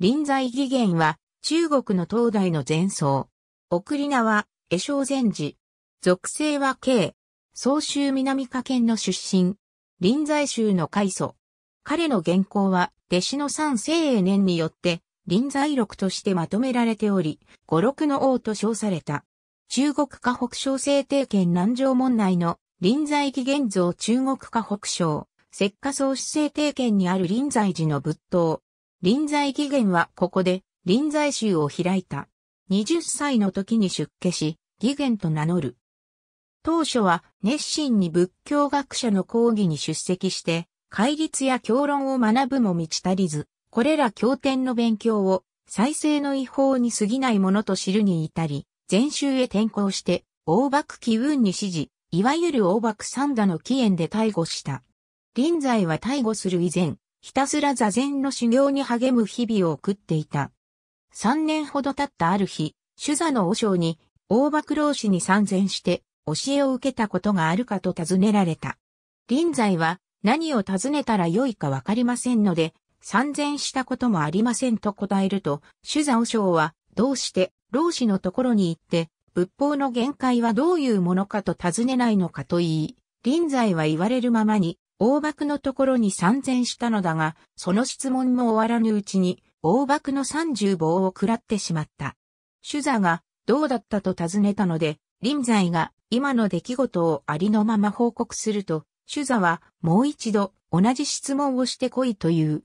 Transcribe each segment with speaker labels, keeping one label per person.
Speaker 1: 臨済義元は、中国の東大の前奏。送り名は、江正禅寺。属性は K。総州南下県の出身。臨済宗の開祖。彼の原稿は、弟子の三世永年によって、臨済録としてまとめられており、五六の王と称された。中国河北省制定権南城門内の臨済義元像中国河北省、石化宗主制定権にある臨済寺の仏塔。臨在起源はここで臨在宗を開いた。20歳の時に出家し、起源と名乗る。当初は熱心に仏教学者の講義に出席して、戒律や教論を学ぶも満ち足りず、これら経典の勉強を再生の違法に過ぎないものと知るに至り、禅宗へ転校して、大幕機運に指示、いわゆる大幕三打の起源で逮捕した。臨在は逮捕する以前、ひたすら座禅の修行に励む日々を送っていた。三年ほど経ったある日、主座の和尚に、大幕老師に参禅して、教えを受けたことがあるかと尋ねられた。臨在は、何を尋ねたらよいかわかりませんので、参禅したこともありませんと答えると、主座和尚は、どうして、老師のところに行って、仏法の限界はどういうものかと尋ねないのかと言い、臨在は言われるままに、大幕のところに参戦したのだが、その質問も終わらぬうちに、大幕の三十棒を食らってしまった。主座が、どうだったと尋ねたので、臨在が、今の出来事をありのまま報告すると、主座は、もう一度、同じ質問をしてこいという。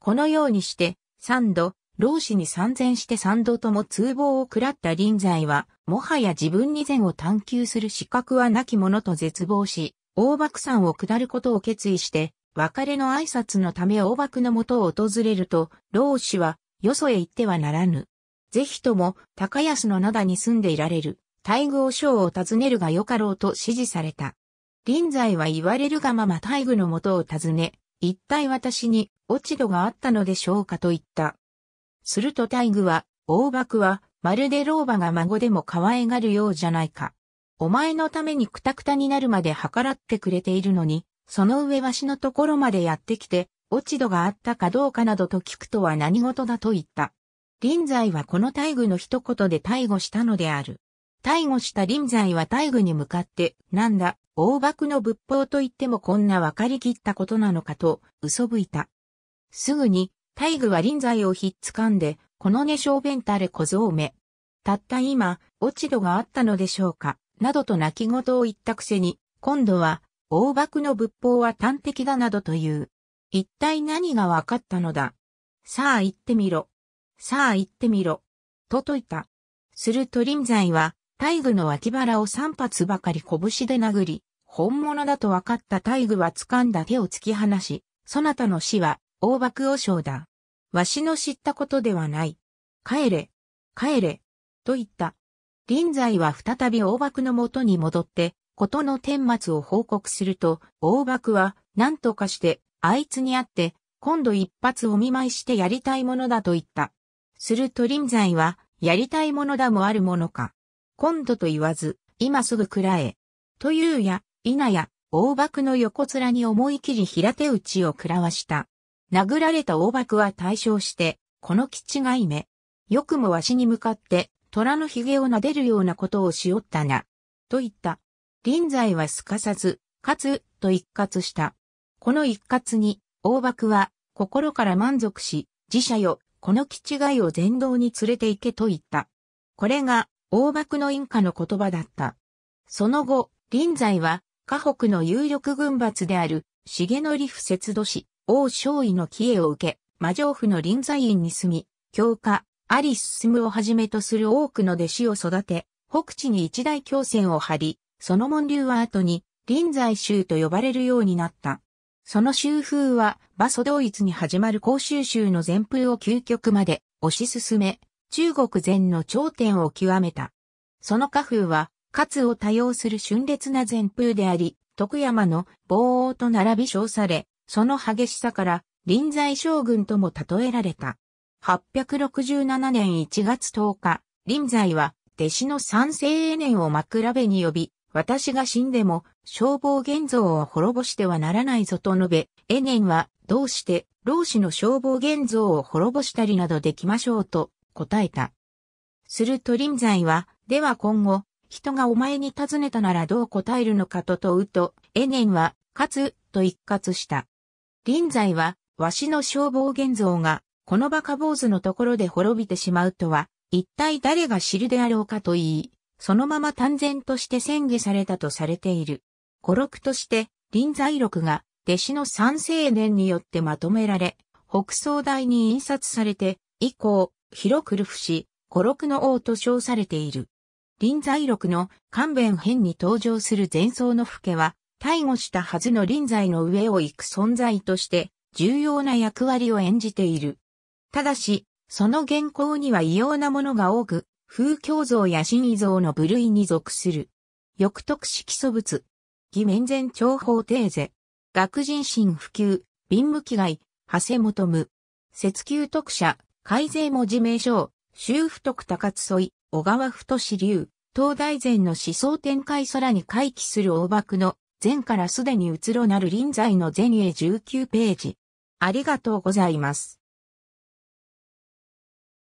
Speaker 1: このようにして、三度、老子に参戦して三度とも通報を食らった臨在は、もはや自分に善を探求する資格はなきものと絶望し、大爆山を下ることを決意して、別れの挨拶のため大爆の元を訪れると、老子は、よそへ行ってはならぬ。ぜひとも、高安の灘に住んでいられる、大宮将を訪ねるがよかろうと指示された。臨在は言われるがまま大愚の元を訪ね、一体私に落ち度があったのでしょうかと言った。すると大愚は、大幕は、まるで老婆が孫でも可愛がるようじゃないか。お前のためにくたくたになるまで計らってくれているのに、その上わしのところまでやってきて、落ち度があったかどうかなどと聞くとは何事だと言った。臨在はこの大愚の一言で逮捕したのである。逮捕した臨在は大愚に向かって、なんだ、大幕の仏法と言ってもこんなわかりきったことなのかと、嘘吹いた。すぐに、大愚は臨在をひっつかんで、このね小便たれ小僧め。たった今、落ち度があったのでしょうか。などと泣き言を言ったくせに、今度は、大幕の仏法は端的だなどという。一体何が分かったのだ。さあ行ってみろ。さあ行ってみろ。と説いた。すると臨在は、大愚の脇腹を三発ばかり拳で殴り、本物だと分かった大愚は掴んだ手を突き放し、そなたの死は、大幕和尚だ。わしの知ったことではない。帰れ、帰れ、と言った。臨在は再び大幕のもとに戻って、ことの顛末を報告すると、大幕は何とかして、あいつに会って、今度一発お見舞いしてやりたいものだと言った。すると臨在は、やりたいものだもあるものか。今度と言わず、今すぐくらえ。というや、いなや、大幕の横面に思い切り平手打ちを喰らわした。殴られた大幕は対象して、この気違いめ。よくもわしに向かって、虎の髭を撫でるようなことをしおったな。と言った。臨在はすかさず、勝つ、と一括した。この一括に、大幕は、心から満足し、自社よ、この気違いを全道に連れて行けと言った。これが、大幕の因果の言葉だった。その後、臨在は、河北の有力軍閥である、重則不節度氏、王将尉の帰依を受け、魔城府の臨在院に住み、教科、アリス・スムをはじめとする多くの弟子を育て、北地に一大強戦を張り、その門流は後に臨済宗と呼ばれるようになった。その州風は、場所同一に始まる甲州州の前風を究極まで推し進め、中国禅の頂点を極めた。その家風は、活を多用する峻烈な前風であり、徳山の棒王と並び称され、その激しさから、臨済将軍とも例えられた。867年1月10日、臨在は、弟子の三世ネンを枕辺に呼び、私が死んでも、消防現像を滅ぼしてはならないぞと述べ、エネンは、どうして、老子の消防現像を滅ぼしたりなどできましょうと、答えた。すると臨在は、では今後、人がお前に尋ねたならどう答えるのかと問うと、エネンは、勝つ、と一括した。臨在は、わしの消防現像が、このバカ坊主のところで滅びてしまうとは、一体誰が知るであろうかと言い、そのまま単然として宣言されたとされている。語録として、臨在録が、弟子の三青年によってまとめられ、北総大に印刷されて、以降、広くる不死、語録の王と称されている。臨在録の勘弁編に登場する前奏の父家は、逮捕したはずの臨在の上を行く存在として、重要な役割を演じている。ただし、その原稿には異様なものが多く、風鏡像や神異像の部類に属する。欲徳式素物。偽面前長報定是。学人心普及、貧無危害、長谷求む。節球特者、改税文字名称、修不徳高津い、小川太志流、東大前の思想展開空に回帰する大幕の、前からすでに移ろなる臨在の前へ19ページ。ありがとうございます。